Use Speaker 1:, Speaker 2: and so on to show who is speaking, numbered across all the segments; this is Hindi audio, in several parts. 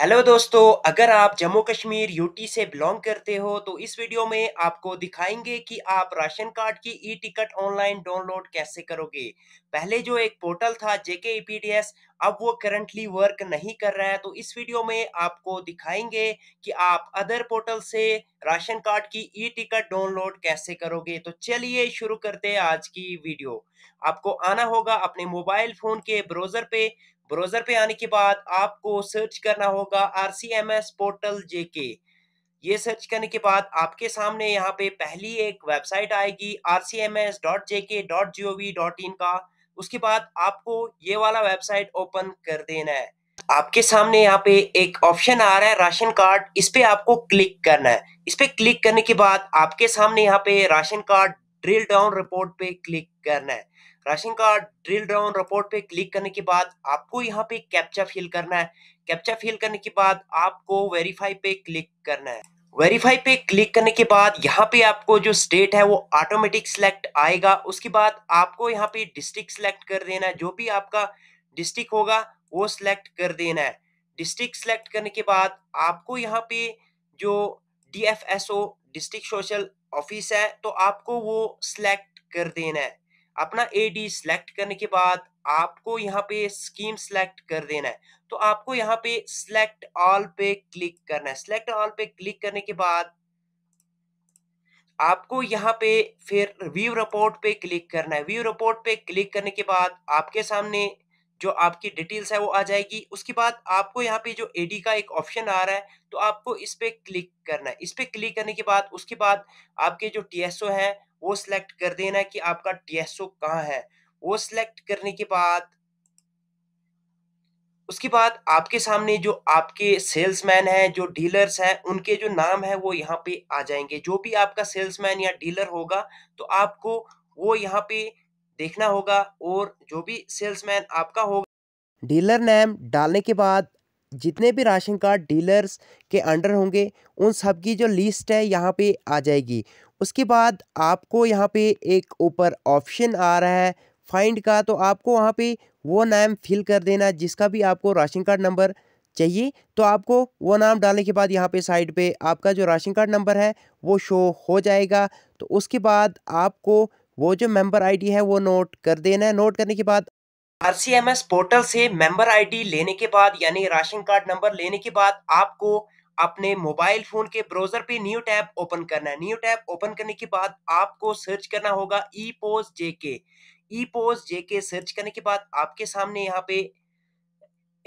Speaker 1: हेलो दोस्तों अगर आप जम्मू कश्मीर यूटी से बिलोंग करते हो तो इस वीडियो में आपको दिखाएंगे कि आप राशन कार्ड की ई टिकट ऑनलाइन डाउनलोड कैसे करोगे पहले जो एक पोर्टल था जेके ई अब वो करंटली वर्क नहीं कर रहा है तो इस वीडियो में आपको दिखाएंगे कि आप अदर पोर्टल से राशन कार्ड की ई टिकट डाउनलोड कैसे करोगे तो चलिए शुरू करते हैं आज की वीडियो आपको आना होगा अपने मोबाइल फोन के ब्राउजर पे ब्राउजर पे आने के बाद आपको सर्च करना होगा R C M S portal JK ये सर्च करने के बाद आपके सामने यहाँ पे पहली एक वेबसाइट आएगी R C M S dot dot J K G O V dot in का उसके बाद आपको ये वाला वेबसाइट ओपन कर देना है आपके सामने यहाँ पे एक ऑप्शन आ रहा है राशन कार्ड इस पे आपको क्लिक करना है इस पे क्लिक करने के बाद आपके सामने यहाँ पे ration card drill down report पे क्लिक करना है ration card drill down report पे क्लिक करने के बाद आपको यहाँ पे कैप्चा फिल करना है कैप्चा फिल करने के बाद आपको वेरीफाई पे क्लिक करना है वेरीफाई पे क्लिक करने के बाद यहाँ पे आपको जो स्टेट है वो ऑटोमेटिक सिलेक्ट आएगा उसके बाद आपको यहाँ पे डिस्ट्रिक्ट सिलेक्ट कर देना है जो भी आपका डिस्ट्रिक्ट होगा वो सिलेक्ट कर देना है डिस्ट्रिक्ट सिलेक्ट करने के बाद आपको यहाँ पे जो D F S O district social office है तो आपको वो सिलेक्ट कर देना है अपना एडी सिलेक्ट करने के बाद आपको यहाँ पे स्कीम सिलेक्ट कर देना है तो आपको यहाँ पे सिलेक्ट ऑल पे क्लिक करना है सिलेक्ट ऑल पे क्लिक करने के बाद आपको यहाँ पे फिर व्यू रिपोर्ट पे क्लिक करना है व्यू रिपोर्ट पे क्लिक करने के बाद आपके सामने जो आपकी डिटेल्स है वो आ जाएगी उसके बाद आपको यहाँ पे जो एडी का एक ऑप्शन आ रहा है तो आपको इस पे क्लिक करना है इस पे क्लिक करने के बाद उसके बाद आपके जो टीएसओ है वो सिलेक्ट कर देना कि आपका टीएसओ कहाँ है वो सिलेक्ट करने के बाद उसके बाद आपके सामने जो आपके सेल्समैन हैं जो डीलर्स हैं उनके जो नाम है वो यहाँ पे आ जाएंगे जो भी आपका सेल्समैन या डीलर होगा तो आपको वो यहाँ पे देखना होगा और जो भी सेल्समैन आपका होगा डीलर नेम डालने के बाद जितने भी राशन कार्ड डीलर्स के अंडर होंगे उन सब की जो लिस्ट है यहाँ पे आ जाएगी उसके बाद आपको यहाँ पे एक ऊपर ऑप्शन आ रहा है फाइंड का तो आपको वहाँ पे वो नाम फिल कर देना जिसका भी आपको राशन कार्ड नंबर चाहिए तो आपको वो नाम डालने के बाद यहाँ पे साइड पे आपका जो राशन कार्ड नंबर है वो शो हो जाएगा तो उसके बाद आपको वो जो मेंबर आईडी है वो नोट कर देना है नोट करने के बाद आरसीएमएस पोर्टल से मेंबर आईडी लेने के बाद यानी राशन कार्ड नंबर लेने के बाद आपको अपने मोबाइल फोन के ब्राउजर पे न्यू टैब ओपन करना है न्यू टैब ओपन करने के बाद आपको सर्च करना होगा E POS JK E POS JK search करने के बाद आपके सामने यहाँ पे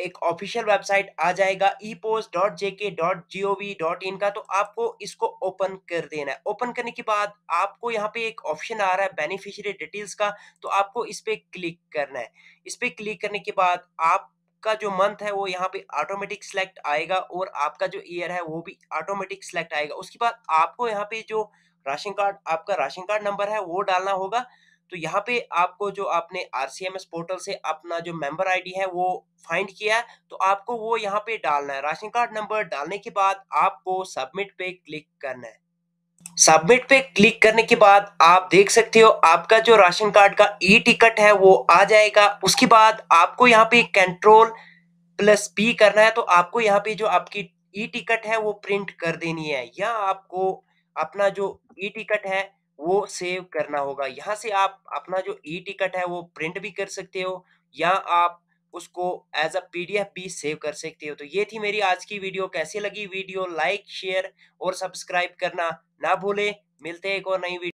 Speaker 1: एक ऑफिशियल वेबसाइट आ जाएगा E post dot JK dot G O V dot in का तो आपको इसको ओपन कर देना है ओपन करने के बाद आपको यहाँ पे एक ऑप्शन आ रहा है बेनिफिशियरी डिटेल्स का तो आपको इस पर क्लिक करना है इस पर क्लिक करने के बाद आप का जो मंथ है वो यहाँ पे ऑटोमेटिक सिलेक्ट आएगा और आपका जो ईयर है वो भी ऑटोमेटिक सिलेक्ट आएगा उसके बाद आपको यहाँ पे जो राशन कार्ड आपका राशन कार्ड नंबर है वो डालना होगा तो यहाँ पे आपको जो आपने एस पोर्टल से अपना जो मेंबर आईडी है वो फाइंड किया है तो आपको वो यहाँ पे डालना है राशन कार्ड नंबर डालने के बाद आपको सबमिट पे क्लिक करना है सबमिट पे क्लिक करने के बाद आप देख सकते हो आपका जो राशन कार्ड का ई टिकट है वो आ जाएगा उसके बाद आपको यहाँ पे कंट्रोल प्लस पी करना है तो आपको यहाँ पे जो आपकी ई टिकट है वो प्रिंट कर देनी है या आपको अपना जो ई टिकट है वो सेव करना होगा यहाँ से आप अपना जो ई टिकट है वो प्रिंट भी कर सकते हो या आप उसको एज अ पीडीएफ भी सेव कर सकते हो तो ये थी मेरी आज की वीडियो कैसी लगी वीडियो लाइक शेयर और सब्सक्राइब करना ना भूले मिलते हैं एक और नई वीडियो